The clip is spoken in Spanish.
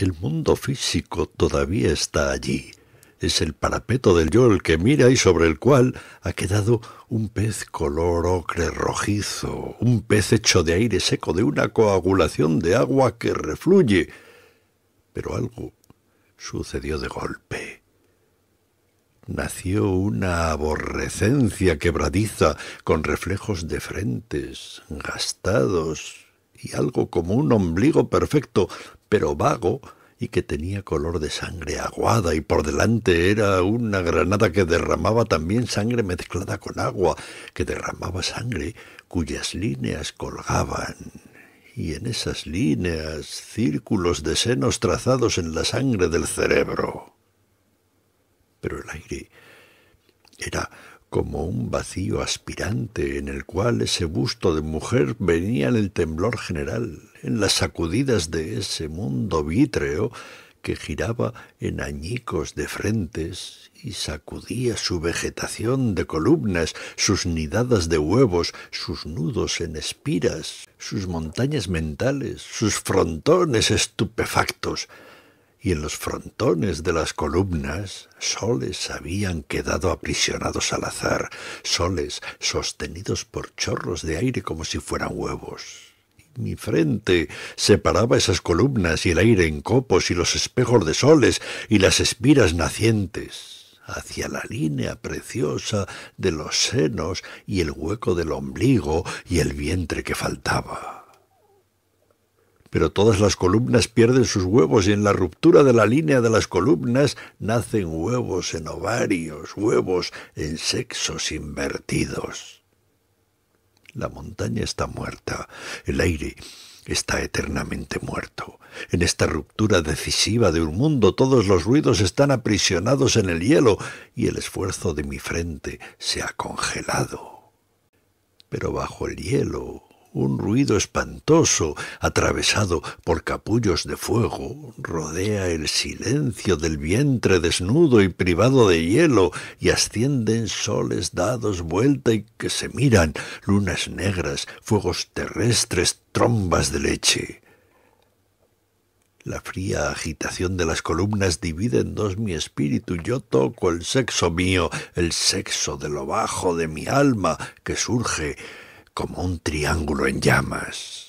El mundo físico todavía está allí. Es el parapeto del yo el que mira y sobre el cual ha quedado un pez color ocre rojizo, un pez hecho de aire seco, de una coagulación de agua que refluye. Pero algo sucedió de golpe. Nació una aborrecencia quebradiza con reflejos de frentes gastados, y algo como un ombligo perfecto, pero vago, y que tenía color de sangre aguada y por delante era una granada que derramaba también sangre mezclada con agua, que derramaba sangre cuyas líneas colgaban. Y en esas líneas círculos de senos trazados en la sangre del cerebro. Pero el aire era como un vacío aspirante en el cual ese busto de mujer venía en el temblor general, en las sacudidas de ese mundo vítreo que giraba en añicos de frentes y sacudía su vegetación de columnas, sus nidadas de huevos, sus nudos en espiras, sus montañas mentales, sus frontones estupefactos, y en los frontones de las columnas soles habían quedado aprisionados al azar, soles sostenidos por chorros de aire como si fueran huevos. Y mi frente separaba esas columnas y el aire en copos y los espejos de soles y las espiras nacientes hacia la línea preciosa de los senos y el hueco del ombligo y el vientre que faltaba pero todas las columnas pierden sus huevos y en la ruptura de la línea de las columnas nacen huevos en ovarios, huevos en sexos invertidos. La montaña está muerta, el aire está eternamente muerto. En esta ruptura decisiva de un mundo todos los ruidos están aprisionados en el hielo y el esfuerzo de mi frente se ha congelado. Pero bajo el hielo un ruido espantoso, atravesado por capullos de fuego, rodea el silencio del vientre desnudo y privado de hielo, y ascienden soles dados vuelta y que se miran, lunas negras, fuegos terrestres, trombas de leche. La fría agitación de las columnas divide en dos mi espíritu. Yo toco el sexo mío, el sexo de lo bajo de mi alma, que surge como un triángulo en llamas.